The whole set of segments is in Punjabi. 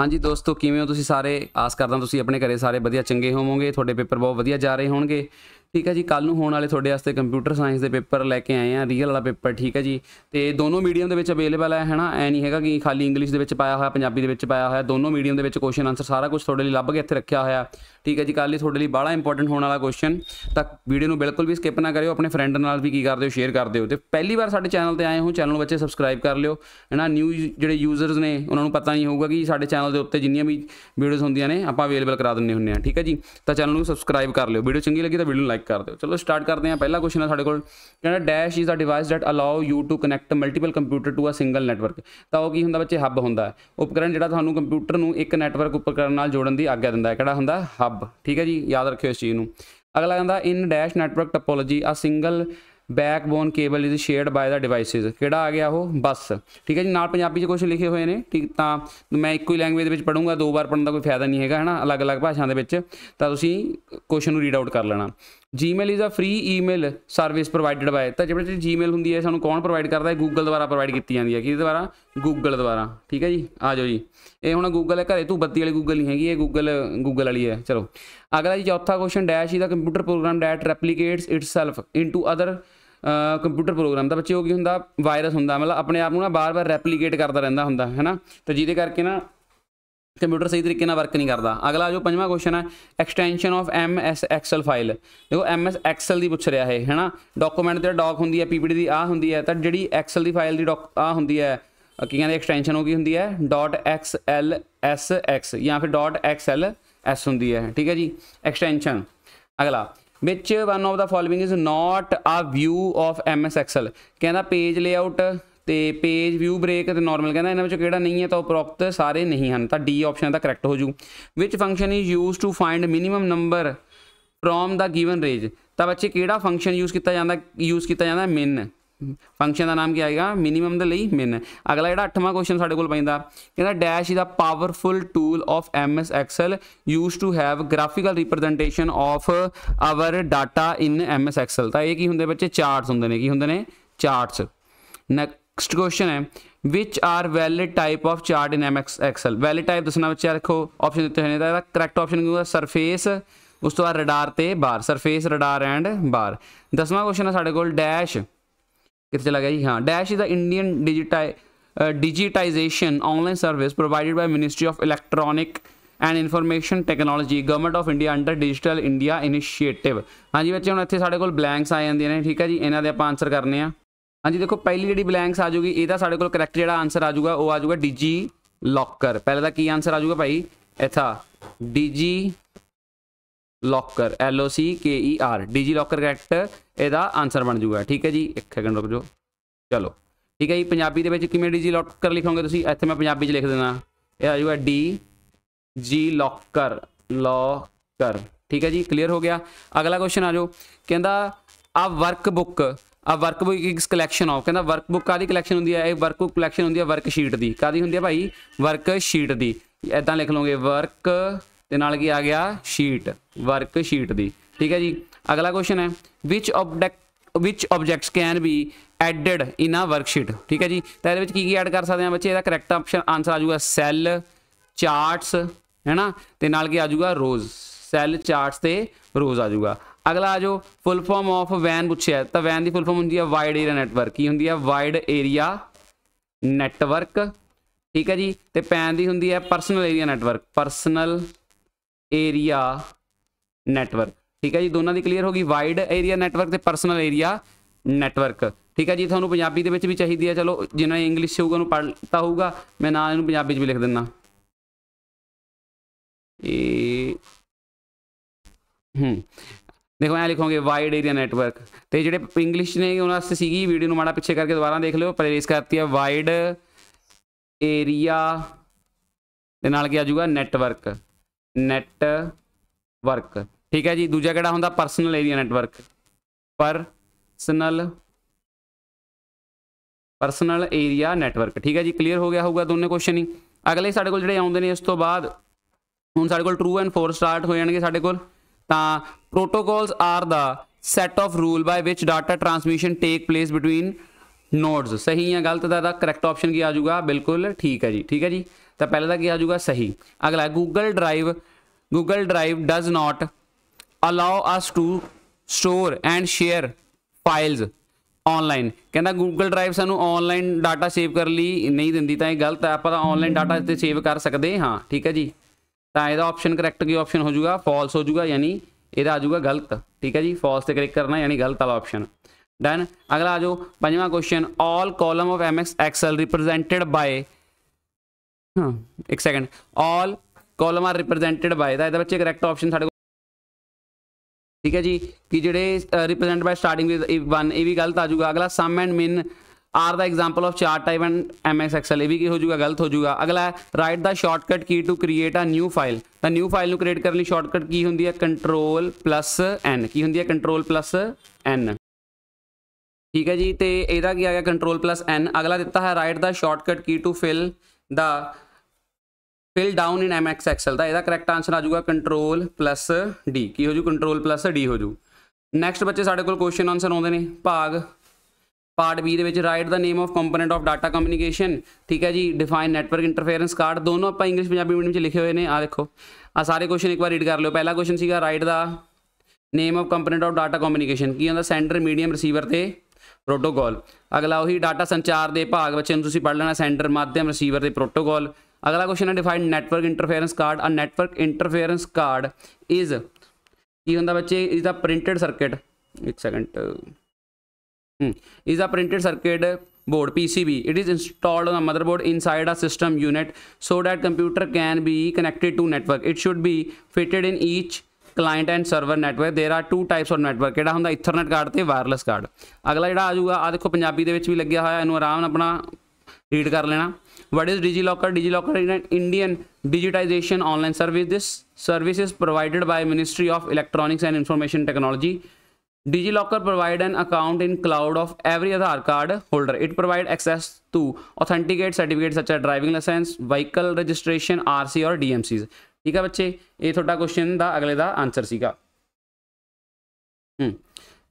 ਹਾਂਜੀ ਦੋਸਤੋ ਕਿਵੇਂ ਹੋ ਤੁਸੀਂ ਸਾਰੇ ਆਸ ਕਰਦਾ ਤੁਸੀਂ ਆਪਣੇ ਘਰੇ ਸਾਰੇ ਵਧੀਆ ਚੰਗੇ ਹੋਵੋਗੇ ਤੁਹਾਡੇ ਪੇਪਰ ਬਹੁਤ ਵਧੀਆ ਜਾ ਰਹੇ ਹੋਣਗੇ ਠੀਕ ਹੈ ਜੀ ਕੱਲ ਨੂੰ ਹੋਣ ਵਾਲੇ ਤੁਹਾਡੇ ਵਾਸਤੇ ਕੰਪਿਊਟਰ ਸਾਇੰਸ ਦੇ ਪੇਪਰ ਲੈ ਕੇ ਆਏ ਆ ਰੀਅਲ ਵਾਲਾ ਪੇਪਰ ਠੀਕ ਹੈ ਜੀ ਤੇ ਦੋਨੋਂ ਮੀਡੀਅਮ ਦੇ ਵਿੱਚ ਅਵੇਲੇਬਲ ਹੈ ਹੈਨਾ ਐ ਨਹੀਂ ਹੈਗਾ ਕਿ ਖਾਲੀ ਇੰਗਲਿਸ਼ ਦੇ ਵਿੱਚ ਪਾਇਆ ਹੋਇਆ ਪੰਜਾਬੀ ਦੇ ਵਿੱਚ ਪਾਇਆ ਹੋਇਆ ਦੋਨੋਂ ਮੀਡੀਅਮ ਦੇ ਵਿੱਚ ਕੁਐਸਚਨ ਆਨਸਰ ਸਾਰਾ ਕੁਝ ਤੁਹਾਡੇ ਲਈ ਲੱਭ ਕੇ ਇੱਥੇ ਰੱਖਿਆ ਹੋਇਆ ਠੀਕ ਹੈ ਜੀ ਕੱਲ ਲਈ ਤੁਹਾਡੇ ਲਈ ਬੜਾ ਇੰਪੋਰਟੈਂਟ ਹੋਣ ਵਾਲਾ ਕੁਐਸਚਨ ਤਾਂ ਵੀਡੀਓ ਨੂੰ ਬਿਲਕੁਲ ਵੀ ਸਕਿਪ ਨਾ ਕਰਿਓ ਆਪਣੇ ਫਰੈਂਡ ਨਾਲ ਵੀ ਕੀ ਕਰਦੇ ਹੋ ਸ਼ੇਅਰ ਕਰਦੇ ਹੋ ਤੇ ਪਹਿਲੀ ਵਾਰ ਸਾਡੇ ਚੈਨਲ ਤੇ ਆਏ ਹੋ ਚੈਨਲ ਨੂੰ ਬੱਚੇ ਸਬਸਕ੍ਰਾਈਬ ਕਰ ਲਿਓ ਹਨਾ ਨਿਊ ਜਿਹੜੇ ਯੂਜ਼ਰਸ ਨੇ ਉਹਨਾਂ ਨੂੰ ਪਤਾ ਨਹੀਂ ਹੋਊਗਾ ਕਿ ਸਾਡੇ ਚੈਨਲ ਦੇ ਉੱਤੇ ਜਿੰਨੀਆਂ ਵੀ ਵੀਡੀਓਜ਼ ਹੁੰਦੀਆਂ ਨੇ ਆਪਾਂ ਅਵੇਲੇਬਲ ਕਰਾ ਦਿੰਨੇ ਹੁੰਨੇ ਆ ਠੀਕ ਹੈ ਜੀ ਤਾਂ ਚੈਨਲ ਨੂੰ ਸਬਸਕ੍ਰਾਈਬ ਕਰ ਲਿਓ ਵੀਡੀਓ ਚੰਗੀ ਲੱਗੀ ਤਾਂ ਵੀਡੀਓ ਨੂੰ ਲਾਈਕ ਕਰ ਦਿਓ ਚਲੋ ਸਟਾਰਟ ਕਰਦੇ ਹਾਂ ਪਹਿਲਾ ਕੁਐਸਚਨ ਹੈ ਸਾਡੇ ਕੋਲ ਕਹਿੰਦਾ dash is a device that allow you to connect multiple computer to a single network ਤਾਂ ਉਹ ਕੀ ਹੁੰਦਾ ਬੱਚੇ ਹੱਬ ਹੁੰਦਾ ਹੈ ਉਪਕਰਨ ਜਿਹੜਾ ਤੁਹਾਨੂੰ ਕੰਪਿਊਟਰ ਨੂੰ ਇੱਕ ਨੈਟਵਰਕ ਉਪਕਰਨ ਨਾਲ ਜੋੜਨ ਦੀ ਆਗਿਆ ਦਿੰਦਾ ਹੈ ਕਿਹੜਾ ਹੁੰਦਾ ਹੱਬ ਠੀਕ ਹੈ ਜੀ ਯਾਦ ਰੱਖਿਓ ਇਸ ਚੀਜ਼ ਨੂੰ ਅਗਲਾ ਕਹਿੰਦਾ in dash network topology a single backbone cable is shared by the devices ਕਿਹੜਾ ਆ ਗਿਆ ਉਹ ਬੱਸ ਠੀਕ ਹੈ ਜੀ ਨਾਲ ਪੰਜਾਬੀ 'ਚ ਕੁਝ ਲਿਖੇ ਹੋਏ ਨੇ ਠੀਕ ਤਾਂ ਮੈਂ ਇੱਕੋ ਹੀ ਲੈਂਗੁਏਜ ਦੇ ਵਿੱਚ ਪੜੂੰਗਾ ਦੋ ਵਾਰ ਪੜਨ ਦਾ ਕੋਈ ਫਾਇਦਾ ਨਹੀਂ ਹੈਗਾ ਹਨਾ ਅਲੱਗ-ਅਲੱਗ ਭਾਸ਼ਾ ਦੇ ਵਿੱਚ ਤਾਂ ਤੁਸੀਂ ਕੁਐਸਚਨ ਨੂੰ ਰੀਡ ਆਊਟ ਕਰ ਲੈਣਾ Gmail is a free email service provided by ਤਾਂ ਜਿਹੜੀ Gmail ਹੁੰਦੀ ਹੈ ਸਾਨੂੰ ਕੌਣ ਪ੍ਰੋਵਾਈਡ ਕਰਦਾ ਹੈ Google ਦੁਆਰਾ ਪ੍ਰੋਵਾਈਡ ਕੀਤੀ ਜਾਂਦੀ ਹੈ ਕਿਹਦੇ ਦੁਆਰਾ Google ਦੁਆਰਾ ਠੀਕ ਹੈ ਜੀ ਆ ਜਾਓ ਜੀ ਇਹ ਹੁਣ Google ਹੈ ਘਰੇ ਤੂੰ ਬੱਤੀ ਵਾਲੀ Google ਨਹੀਂ ਹੈਗੀ ਇਹ Google Google ਵਾਲੀ ਹੈ ਚਲੋ ਅਗਲਾ ਜੀ ਚੌਥਾ question dash is a computer program that replicates itself into other computer program ਦਾ ਬੱਚੇ ਉਹ ਕੀ ਹੁੰਦਾ ਵਾਇਰਸ ਹੁੰਦਾ ਮਤਲਬ ਆਪਣੇ ਆਪ ਨੂੰ ਨਾ ਬਾਰ-ਬਾਰ ਰੈਪਲੀਕੇਟ ਕਰਦਾ ਰਹਿੰਦਾ ਹੁੰਦਾ ਹੈ ਨਾ ਤਾਂ ਜਿਹਦੇ ਕਰਕੇ ਨਾ ਕੰਪਿਊਟਰ ਸਹੀ ਤਰੀਕੇ ਨਾਲ ਵਰਕ ਨਹੀਂ ਕਰਦਾ ਅਗਲਾ ਜੋ ਪੰਜਵਾਂ ਕੁਐਸਚਨ ਹੈ extension of M S excel file ਦੇਖੋ ਐਮ ਐਸ ਐਕਸਲ ਦੀ ਪੁੱਛ ਰਿਹਾ ਹੈ ਹੈਨਾ ਡਾਕੂਮੈਂਟ ਤੇ ਡਾਕ ਹੁੰਦੀ ਹੈ ਪੀਪੀਡੀ ਦੀ ਆ ਹੁੰਦੀ ਹੈ ਤਾਂ ਜਿਹੜੀ ਐਕਸਲ ਦੀ ਫਾਈਲ ਦੀ ਆ ਹੁੰਦੀ ਹੈ ਕੀ ਕਹਿੰਦੇ ਐਕਸਟੈਂਸ਼ਨ ਉਹ ਕੀ ਹੁੰਦੀ ਹੈ .xlsx ਜਾਂ ਫਿਰ .xls ਹੁੰਦੀ ਹੈ ਠੀਕ ਹੈ ਜੀ ਐਕਸਟੈਂਸ਼ਨ ਅਗਲਾ one of the following is not a view of M S excel ਕਹਿੰਦਾ ਪੇਜ ਲੇਆਊਟ ਤੇ ਪੇਜ ਵਿਊ ਬ੍ਰੇਕ ਤੇ ਨਾਰਮਲ ਕਹਿੰਦਾ ਇਹਨਾਂ ਵਿੱਚੋਂ ਕਿਹੜਾ ਨਹੀਂ ਹੈ ਤਾਂ ਉਪਰੋਕਤ ਸਾਰੇ ਨਹੀਂ ਹਨ ਤਾਂ ਡੀ ਆਪਸ਼ਨ ਦਾ ਕਰੈਕਟ ਹੋ ਜੂ which function is used to find minimum number from the given range ਤਾਂ ਬੱਚੇ ਕਿਹੜਾ ਫੰਕਸ਼ਨ ਯੂਜ਼ ਕੀਤਾ ਜਾਂਦਾ ਯੂਜ਼ ਕੀਤਾ ਜਾਂਦਾ ਮਿਨ ਫੰਕਸ਼ਨ ਦਾ ਨਾਮ ਕੀ ਆਏਗਾ ਮਿਨੀਮਮ ਦੇ ਲਈ ਮਿਨ ਅਗਲਾ ਜਿਹੜਾ 8ਵਾਂ ਕੁਐਸਚਨ ਸਾਡੇ ਕੋਲ ਪੈਂਦਾ ਕਹਿੰਦਾ dash is a powerful tool of MS excel used to have graphical representation of our data in MS excel ਤਾਂ ਇਹ ਕੀ ਹੁੰਦੇ ਬੱਚੇ ਚਾਰਟਸ ਹੁੰਦੇ ਨੇ ਕੀ ਹੁੰਦੇ ਨੇ ਚਾਰਟਸ ਨੈਕਸਟ ਕੁਐਸਚਨ ਹੈ which are valid type of chart in M excel valid type ਦੱਸਣਾ ਬੱਚਿਆ ਰੱਖੋ ਆਪਸ਼ਨ ਦਿੱਤੇ ਹੋਏ ਨੇ ਤਾਂ ਕਰੈਕਟ ਆਪਸ਼ਨ ਹੋਊਗਾ ਸਰਫੇਸ ਉਸ ਤੋਂ ਬਾਅਦ ਰਡਾਰ ਤੇ bar surface radar and bar ਦਸਵਾਂ ਕੁਐਸਚਨ ਹੈ ਸਾਡੇ ਕੋਲ ਡੈਸ਼ ਕਿੱਥੇ ਚਲਾ ਗਿਆ ਜੀ ਹਾਂ ਡੈਸ਼ ਇਜ਼ ਅ ਇੰਡੀਅਨ ਡਿਜੀਟਾਈ digitization online service provided by ministry of electronic and information technology government of India under digital India initiative ਹਾਂਜੀ ਬੱਚੇ ਹੁਣ ਇੱਥੇ ਸਾਡੇ ਕੋਲ ਬਲੈਂਕਸ ਆ ਜਾਂਦੇ ਨੇ ਠੀਕ ਹੈ ਜੀ ਇਹਨਾਂ ਦੇ ਆਪਾਂ ਆਨਸਰ ਕਰਨੇ ਆ ਹਾਂਜੀ ਦੇਖੋ ਪਹਿਲੀ ਜਿਹੜੀ ਬਲੈਂਕਸ ਆ ਜੂਗੀ ਇਹਦਾ ਸਾਡੇ ਕੋਲ ਕਰੈਕਟ ਜਿਹੜਾ ਆਨਸਰ ਆ ਜੂਗਾ ਉਹ ਆ ਜੂਗਾ ਡੀਜੀ ਲੋਕਰ ਪਹਿਲੇ ਦਾ ਕੀ ਆਨਸਰ ਆ ਜੂਗਾ ਭਾਈ ਇਥਾ DigiLocker L O C K E R DigiLocker correct ਇਹਦਾ ਆਨਸਰ ਬਣ ਜੂਗਾ ਠੀਕ ਹੈ ਜੀ ਇੱਕ ਸੈਕਿੰਡ ਰੁਕ ਜਾਓ ਚਲੋ ਠੀਕ ਹੈ ਜੀ ਪੰਜਾਬੀ ਦੇ ਵਿੱਚ ਕਿਵੇਂ ਡੀਜੀ ਲੋਕਰ ਲਿਖੋਗੇ ਤੁਸੀਂ ਇੱਥੇ ਮੈਂ ਪੰਜਾਬੀ 'ਚ ਲਿਖ ਦੇਣਾ ਇਹ ਆ ਜੂਗਾ ਡੀ ਜੀ ਲੋਕਰ ਲੋਕਰ ਠੀਕ ਹੈ ਜੀ ਕਲੀਅਰ ਹੋ ਗਿਆ ਅਗਲਾ ਕੁਐਸਚਨ ਆ ਜਾਓ ਕਹਿੰਦਾ ਆ ਵਰਕ ਬੁੱਕ ਆ ਵਰਕਬੁੱਕ ਇਸ ਕਲੈਕਸ਼ਨ ਆਫ ਕਹਿੰਦਾ ਵਰਕਬੁੱਕ ਕਾਦੀ ਕਲੈਕਸ਼ਨ ਹੁੰਦੀ ਹੈ ਇਹ ਵਰਕਬੁੱਕ ਕਲੈਕਸ਼ਨ ਹੁੰਦੀ ਹੈ ਵਰਕਸ਼ੀਟ ਦੀ ਕਾਦੀ ਹੁੰਦੀ ਹੈ ਭਾਈ ਵਰਕਸ਼ੀਟ ਦੀ ਇਦਾਂ ਲਿਖ ਲਓਗੇ ਵਰਕ ਤੇ ਨਾਲ ਕੀ ਆ ਗਿਆ ਸ਼ੀਟ ਵਰਕਸ਼ੀਟ ਦੀ ਠੀਕ ਹੈ ਜੀ ਅਗਲਾ ਕੁਐਸਚਨ ਹੈ which object which objects can be added in a worksheet ਠੀਕ ਹੈ ਜੀ ਤਾਂ ਇਹਦੇ ਵਿੱਚ ਕੀ ਕੀ ਐਡ ਕਰ ਸਕਦੇ ਆ ਬੱਚੇ ਇਹਦਾ ਕਰੈਕਟ ਆਪਸ਼ਨ ਆਨਸਰ ਆ ਜਾਊਗਾ ਸੈੱਲ ਚਾਰਟਸ ਹੈਨਾ ਤੇ ਨਾਲ ਕੀ ਆ ਜਾਊਗਾ ਰੋਜ਼ ਸੈੱਲ ਚਾਰਟਸ ਤੇ ਰੋਜ਼ ਆ ਜਾਊਗਾ ਅਗਲਾ ਆ ਫੁੱਲ ਫਾਰਮ ਆਫ ਵੈਨ ਪੁੱਛਿਆ ਤਾਂ ਵੈਨ ਦੀ ਫੁੱਲ ਫਾਰਮ ਹੁੰਦੀ ਹੈ ਵਾਈਡ ਏਰੀਆ ਨੈਟਵਰਕ ਕੀ ਹੁੰਦੀ ਹੈ ਵਾਈਡ ਏਰੀਆ ਨੈਟਵਰਕ ਠੀਕ ਹੈ ਜੀ ਤੇ ਪੈਨ ਦੀ ਹੁੰਦੀ ਹੈ personal area network personal area network ਠੀਕ ਹੈ ਜੀ ਦੋਨਾਂ ਦੀ ਕਲੀਅਰ ਹੋ ਗਈ ਵਾਈਡ ਏਰੀਆ ਨੈਟਵਰਕ ਤੇ ਪਰਸਨਲ ਏਰੀਆ ਨੈਟਵਰਕ ਠੀਕ ਹੈ ਜੀ ਤੁਹਾਨੂੰ ਪੰਜਾਬੀ ਦੇ ਵਿੱਚ ਵੀ ਚਾਹੀਦੀ ਹੈ ਚਲੋ ਜਿਨ੍ਹਾਂ ਇੰਗਲਿਸ਼ ਹੋਊਗਾ ਉਹਨੂੰ ਪੜਤਾ ਹੋਊਗਾ ਮੈਂ ਨਾਲ ਇਹਨੂੰ ਪੰਜਾਬੀ 'ਚ ਵੀ ਲਿਖ ਦਿੰਦਾ ਇਹ ਹੂੰ ਦੇਖੋ ਐ ਲਿਖੋਗੇ ਵਾਈਡ ਏਰੀਆ ਨੈਟਵਰਕ ਤੇ ਜਿਹੜੇ ਇੰਗਲਿਸ਼ ਨੇ ਉਹਨਾਂ ਵਾਸਤੇ ਸੀਗੀ ਵੀਡੀਓ ਨੂੰ ਮਾੜਾ ਪਿੱਛੇ ਕਰਕੇ ਦੁਬਾਰਾ ਦੇਖ ਲਿਓ ਪਲੇਲਿਸਟ ਕਰਤੀ ਹੈ ਵਾਈਡ ਏਰੀਆ ਦੇ ਨਾਲ ਕੀ ਆ ਜਾਊਗਾ ਨੈਟਵਰਕ ਨੈਟ ਵਰਕ ਠੀਕ ਹੈ ਜੀ ਦੂਜਾ ਕਿਹੜਾ ਹੁੰਦਾ personal area network personal personal area network ਠੀਕ ਹੈ ਜੀ ਕਲੀਅਰ ਹੋ ਗਿਆ ਹੋਊਗਾ ਦੋਨੇ ਕੁਐਸਚਨ ਹੀ ਅਗਲੇ ਸਾਡੇ ਕੋਲ ਜਿਹੜੇ ਆਉਂਦੇ ਨੇ ਇਸ ਤੋਂ ਬਾਅਦ ਹੁਣ ਸਾਡੇ ਕੋਲ ਟਰੂ ਐਂਡ ਫੋਰ ਸਟਾਰਟ ਹੋ ਜਾਣਗੇ ਸਾਡੇ ਕੋਲ ਤਾਂ protocols are the set of rule by which data transmission take place between nodes ਸਹੀ ਜਾਂ ਗਲਤ ਦਾ ਕਰੈਕਟ ਆਪਸ਼ਨ ਕੀ ਆ ਜਾਊਗਾ ਬਿਲਕੁਲ ਠੀਕ ਹੈ ਜੀ ਠੀਕ ਹੈ ਜੀ ਤਾਂ ਪਹਿਲਾ ਦਾ ਕੀ ਆ ਜਾਊਗਾ ਸਹੀ ਅਗਲਾ Google drive Google drive does not allow us to store and share files online ਕਹਿੰਦਾ ਗੂਗਲ ਡਰਾਈਵ ਸਾਨੂੰ ਆਨਲਾਈਨ ਡਾਟਾ ਸੇਵ ਕਰਨ ਲਈ ਨਹੀਂ ਦਿੰਦੀ ਤਾਂ ਇਹ ਗਲਤ ਹੈ ਆਪਾਂ ਤਾਂ ਆਨਲਾਈਨ ਡਾਟਾ ਇੱਥੇ ਸੇਵ ਕਰ ਸਕਦੇ ਹਾਂ ਠੀਕ ਹੈ ਜੀ ਤਾਂ ਇਹਦਾ ਆਪਸ਼ਨ ਕਰੈਕਟ ਕੀ ਆਪਸ਼ਨ ਹੋ ਜਾਊਗਾ ਫਾਲਸ ਹੋ ਜਾਊਗਾ ਯਾਨੀ ਇਹਦਾ ਆ ਜਾਊਗਾ ਗਲਤ ਠੀਕ ਹੈ ਜੀ ਫਾਲਸ ਤੇ ਕਲਿੱਕ ਕਰਨਾ ਯਾਨੀ ਗਲਤ ਵਾਲਾ ਆਪਸ਼ਨ ਡਨ ਅਗਲਾ ਆ ਜਾਓ ਪੰਜਵਾਂ question all column of MS excel represented by ਹਾਂ ਇੱਕ second all column are represented by the ਇਹਦੇ ਵਿੱਚ ਕਰੈਕਟ ਆਪਸ਼ਨ ਸਾਡੇ ਕੋਲ ਠੀਕ ਹੈ ਜੀ ਕਿ ਜਿਹੜੇ ਰਿਪਰੈਜ਼ੈਂਟ ਬਾਈ ਸਟਾਰਟਿੰਗ ਵਿਦ 1 ਇਹ ਵੀ ਗਲਤ ਆ ਜਾਊਗਾ ਅਗਲਾ sum and min are the example of chart type and MS excel ਇਹ ਵੀ ਕੀ ਹੋ ਜਾਊਗਾ ਗਲਤ ਹੋ ਜਾਊਗਾ ਅਗਲਾ write the shortcut key to create a new file ਤਾਂ ਨਿਊ ਫਾਈਲ ਨੂੰ ਕ੍ਰੀਏਟ ਕਰਨ ਲਈ ਸ਼ਾਰਟਕਟ ਕੀ ਹੁੰਦੀ ਹੈ ਕੰਟਰੋਲ ਪਲੱਸ ਐਨ ਕੀ ਹੁੰਦੀ ਹੈ ਕੰਟਰੋਲ ਪਲੱਸ ਐਨ ਠੀਕ ਹੈ ਜੀ ਤੇ ਇਹਦਾ ਕੀ ਆ ਗਿਆ ਕੰਟਰੋਲ ਪਲੱਸ ਐਨ ਅਗਲਾ ਦਿੱਤਾ ਹੈ write the shortcut key to fill the fill down in MS excel ਦਾ ਇਹਦਾ ਕਰੈਕਟ ਆਨਸਰ ਆ ਜਾਊਗਾ ਕੰਟਰੋਲ ਪਲੱਸ ਡੀ ਕੀ ਹੋ ਜੂ ਕੰਟਰੋਲ ਪਲੱਸ ਡੀ ਹੋ ਜੂ ਨੈਕਸਟ ਬੱਚੇ ਸਾਡੇ ਕੋਲ ਕੁਐਸਚਨ ਆਨਸਰ ਆਉਂਦੇ ਨੇ ਭਾਗ ਪਾਰਟ B ਦੇ ਵਿੱਚ write the name of component of data communication ਠੀਕ ਹੈ ਜੀ ਡਿਫਾਈਨ ਨੈਟਵਰਕ ਇੰਟਰਫੇਰੈਂਸ ਕਾਰਡ ਦੋਨੋਂ ਆਪਾਂ ਇੰਗਲਿਸ਼ ਪੰਜਾਬੀ ਮੀਡੀਅਮ ਵਿੱਚ ਲਿਖੇ ਹੋਏ ਨੇ ਆ ਦੇਖੋ ਆ ਸਾਰੇ ਕੁਐਸਚਨ ਇੱਕ ਵਾਰ ਰੀਡ ਕਰ ਲਿਓ ਪਹਿਲਾ ਕੁਐਸਚਨ ਸੀਗਾ write the name of component of data communication ਕੀ ਹੁੰਦਾ ਸੈਂਡਰ ਮੀਡੀਅਮ ਰਿਸੀਵਰ ਤੇ ਪ੍ਰੋਟੋਕੋਲ ਅਗਲਾ ਉਹੀ ਡਾਟਾ ਸੰਚਾਰ ਦੇ ਭਾਗ ਵਿੱਚ ਨੂੰ ਤੁਸੀਂ ਪੜ ਲੈਣਾ ਸੈਂਡਰ ਮਾਧਿਅਮ ਰਿਸੀਵਰ ਦੇ ਪ੍ਰੋਟੋਕੋਲ ਅਗਲਾ ਕੁਐਸਚਨ ਹੈ define network interference card a network interference card is ਕੀ ਹੁੰਦਾ ਬੱਚੇ ਇਜ਼ ਦਾ ਪ੍ਰਿੰਟਡ ਸਰਕਟ ਇੱਕ second is a printed circuit board PCB. It is installed on a motherboard inside a system unit so that computer can be connected to network. It should be fitted in each client and server network there are two types of network ਕਿਹੜਾ ਹੁੰਦਾ ethernet card te wireless card agla ਜਿਹੜਾ ਆ aa dekho punjabi de vich vi lagya hoya enu aaram na apna read kar lena what is DigiLocker? DigiLocker is an Indian digitization online service. This service is provided by Ministry of Electronics and Information Technology DigiLocker provide an account in cloud of every Aadhaar card holder. It provide access to authenticate certificates such as driving license, vehicle registration, RC or DMCs. ਠੀਕ ਹੈ ਬੱਚੇ ਇਹ ਤੁਹਾਡਾ ਕੁਐਸਚਨ ਦਾ ਅਗਲੇ ਦਾ ਆਨਸਰ ਸੀਗਾ ਹੂੰ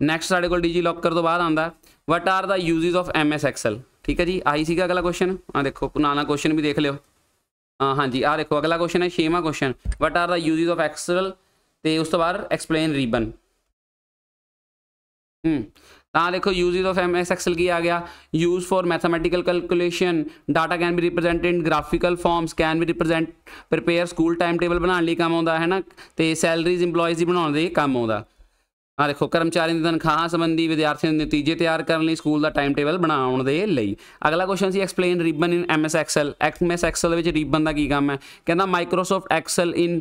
ਨੈਕਸਟ ਸਾਡੇ ਕੋਲ DigiLocker ਤੋਂ ਬਾਅਦ ਆਂਦਾ what are the uses of MS Excel ਠੀਕ ਹੈ ਜੀ ਆਹੀ ਸੀਗਾ ਅਗਲਾ ਕੁਐਸਚਨ ਆ ਦੇਖੋ ਪੁਰਾਣਾ ਕੁਐਸਚਨ ਵੀ ਦੇਖ ਲਿਓ ਹਾਂਜੀ ਆ ਦੇਖੋ ਅਗਲਾ ਕੁਐਸਚਨ ਹੈ 6ਵਾਂ question what are the uses of Excel ਤੇ ਉਸ ਤੋਂ ਬਾਅਦ ਐਕਸਪਲੇਨ ਰੀਬਨ ਤਾਂ ਦੇਖੋ ਯੂਜ਼ ਆਫ ਐਮਐਸ ਐਕਸਲ ਕੀ ਆ ਗਿਆ use for mathematical calculation data can be represented in graphical forms can be represent prepare school time table ਬਣਾਉਣ ਲਈ ਕੰਮ ਆਉਂਦਾ ਹੈ ਨਾ ਤੇ ਸੈਲਰੀਜ਼ EMPLOYEES ਦੀ ਬਣਾਉਣ ਦੇ ਕੰਮ ਆਉਂਦਾ ਆ ਦੇਖੋ ਕਰਮਚਾਰੀਆਂ ਦੀ ਤਨਖਾਹਾਂ ਸੰਬੰਧੀ ਵਿਦਿਆਰਥੀਆਂ ਦੇ ਨਤੀਜੇ ਤਿਆਰ ਕਰਨ ਲਈ ਸਕੂਲ ਦਾ ਟਾਈਮ ਟੇਬਲ ਬਣਾਉਣ ਦੇ ਲਈ ਅਗਲਾ ਕੁਐਸਚਨ ਸੀ explain ribbon in M S excel S excel ਵਿੱਚ ਰਿਬਨ ਦਾ ਕੀ ਕੰਮ ਹੈ ਕਹਿੰਦਾ Microsoft excel in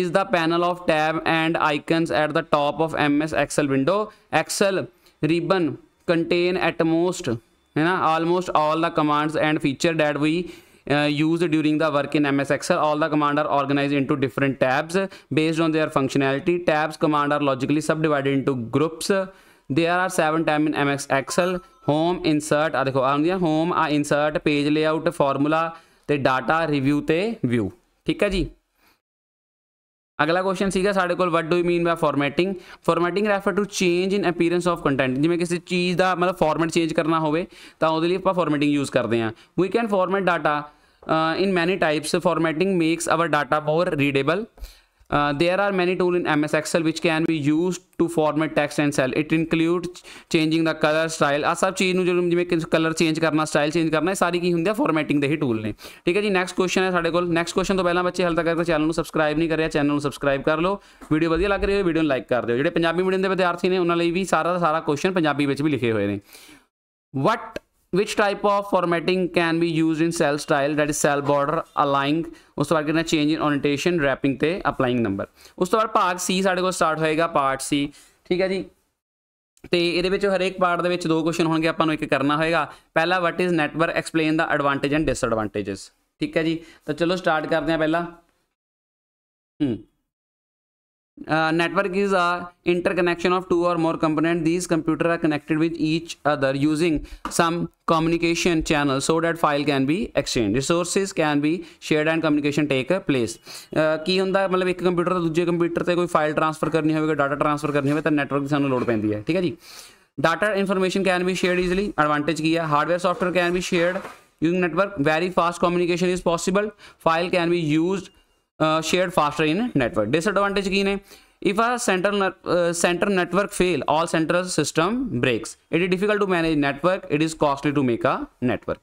is the panel of tab and icons at the top of M S excel window excel ribbon contain at most ਹੈ ਨਾ almost all the commands and feature that we uh, used during the work in MS Excel. All the commands are organized into different tabs based on their functionality. Tabs command are logically subdivided into groups. There are seven tabs in MS Excel. Home, insert, dekho ਦੇਖੋ ਆਉਂਦੀਆਂ home ਆ insert, page layout, formula ਤੇ data, review ਤੇ view. ਠੀਕ ਹੈ ਜੀ अगला क्वेश्चन सीखा साढ़े को what do mean by formatting formatting refer to change in appearance of content जिम्मे किसी चीज़ का मतलब फॉरमैट चेंज करना होगा फॉरमैटिंग यूज़ करते हैं we can format data in many types formatting makes our data more readable Uh, there are many tools in MS Excel which can be used to format text and cell. It includes changing the color style. ਆ ਸਭ ਚੀਜ਼ ਨੂੰ ਜਦੋਂ ਜਿਵੇਂ ਕਿ ਕਲਰ ਚੇਂਜ ਕਰਨਾ ਸਟਾਈਲ ਚੇਂਜ ਕਰਨਾ ਇਹ ਸਾਰੀ ਕੀ ਹੁੰਦੀ ਆ ਫੋਰਮੈਟਿੰਗ ਦੇ ਹੀ ਟੂਲ ਨੇ ਠੀਕ ਹੈ ਜੀ ਨੈਕਸਟ ਕੁਐਸਚਨ ਹੈ ਸਾਡੇ ਕੋਲ ਨੈਕਸਟ ਕੁਐਸਚਨ ਤੋਂ ਪਹਿਲਾਂ ਬੱਚੇ ਹਾਲ ਤੱਕ ਕਰਕੇ ਚੈਨਲ ਨੂੰ ਸਬਸਕ੍ਰਾਈਬ ਨਹੀਂ ਕਰਿਆ ਚੈਨਲ ਨੂੰ ਸਬਸਕ੍ਰਾਈਬ ਕਰ ਲਓ ਵੀਡੀਓ ਵਧੀਆ ਲੱਗ ਰਹੀ ਹੋਵੇ ਵੀਡੀਓ ਨੂੰ ਲਾਈਕ ਕਰ ਦਿਓ ਜਿਹੜੇ ਪੰਜਾਬੀ ਮੀਡੀਅਮ ਦੇ ਵਿਦਿਆਰਥੀ ਨੇ ਉਹਨਾਂ ਲਈ ਵੀ ਸਾਰਾ ਦਾ ਸਾਰਾ ਕੁਐਸਚਨ ਪੰਜਾਬੀ ਵਿੱਚ ਵੀ ਲਿਖੇ ਹੋਏ ਨੇ ਵਟ which type of formatting can be used in cell style that is cell border aligning ਉਸ ਤੋਂ ਬਾਅਦ ਕਰਨਾ ਚੇਂਜ ਇਨ orientation wrapping ਤੇ applying number ਉਸ ਤੋਂ ਬਾਅਦ ਭਾਗ C ਸਾਡੇ ਕੋਲ ਸਟਾਰਟ ਹੋਏਗਾ ਪਾਰਟ C ਠੀਕ ਹੈ ਜੀ ਤੇ ਇਹਦੇ ਵਿੱਚ ਹਰੇਕ ਪਾਰਟ ਦੇ ਵਿੱਚ ਦੋ ਕੁਐਸਚਨ ਹੋਣਗੇ ਆਪਾਂ ਨੂੰ ਇੱਕ ਕਰਨਾ ਹੋਏਗਾ ਪਹਿਲਾ what is network explain the advantage and disadvantages ਠੀਕ ਹੈ ਜੀ ਤਾਂ ਚਲੋ ਸਟਾਰਟ ਕਰਦੇ ਆ ਪਹਿਲਾਂ ਹੂੰ Uh, network is a interconnection of two or more components these computers are connected with each other using some communication channel so that file can be exchanged resources can be shared and communication take a place ਕੀ ਹੁੰਦਾ ਮਤਲਬ ਇੱਕ ਕੰਪਿਊਟਰ ਤੋਂ ਦੂਜੇ ਕੰਪਿਊਟਰ ਤੇ ਕੋਈ ਫਾਈਲ ਟ੍ਰਾਂਸਫਰ ਕਰਨੀ ਹੋਵੇ ਕੋਈ ਡਾਟਾ ਟ੍ਰਾਂਸਫਰ ਕਰਨੀ ਹੋਵੇ ਤਾਂ ਨੈਟਵਰਕ ਦੀ ਸਾਨੂੰ ਲੋੜ ਪੈਂਦੀ ਹੈ ਠੀਕ ਹੈ ਜੀ data information can be shared easily advantage ਕੀ ਹੈ hardware software can be shared using network very fast communication is possible file can be used shared faster in network disadvantage ਕੀ ਨੇ if a center center network fail all center system breaks it it difficult to manage network it it costly to make make network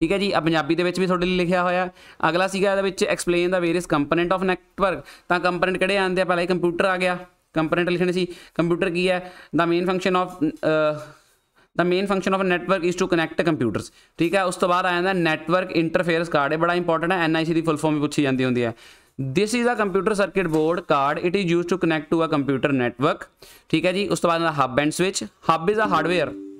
ਠੀਕ ਹੈ ਜੀ ਆ ਪੰਜਾਬੀ ਦੇ ਵਿੱਚ ਵੀ ਤੁਹਾਡੇ ਲਈ ਲਿਖਿਆ ਹੋਇਆ ਅਗਲਾ ਸੀਗਾ ਇਹਦੇ ਵਿੱਚ explain the various component of network ਤਾਂ ਕੰਪੋਨੈਂਟ ਕਿਹੜੇ ਆਉਂਦੇ ਆ ਪਹਿਲਾਂ ਇਹ ਕੰਪਿਊਟਰ ਆ ਗਿਆ ਕੰਪੋਨੈਂਟ ਲਿਖਣੇ ਸੀ ਕੰਪਿਊਟਰ ਕੀ ਹੈ the main function of the main function of a network is to connect computers ਠੀਕ ਹੈ ਉਸ ਤੋਂ ਬਾਅਦ ਆ ਜਾਂਦਾ ਨੈਟਵਰਕ ਇੰਟਰਫੇਅਰਸ ਕਾਰਡ ਇਹ ਬੜਾ ਇੰਪੋਰਟੈਂਟ ਹੈ ਐਨਆਈਸੀ ਦੀ ਫੁੱਲ ਫਾਰਮ ਵੀ ਪੁੱਛੀ ਜਾਂਦੀ ਹੁੰਦੀ ਹੈ this is a computer circuit board card it is used to connect to a computer network ਠੀਕ ਹੈ ਜੀ ਉਸ ਤੋਂ ਬਾਅਦ hub and switch hub is a hardware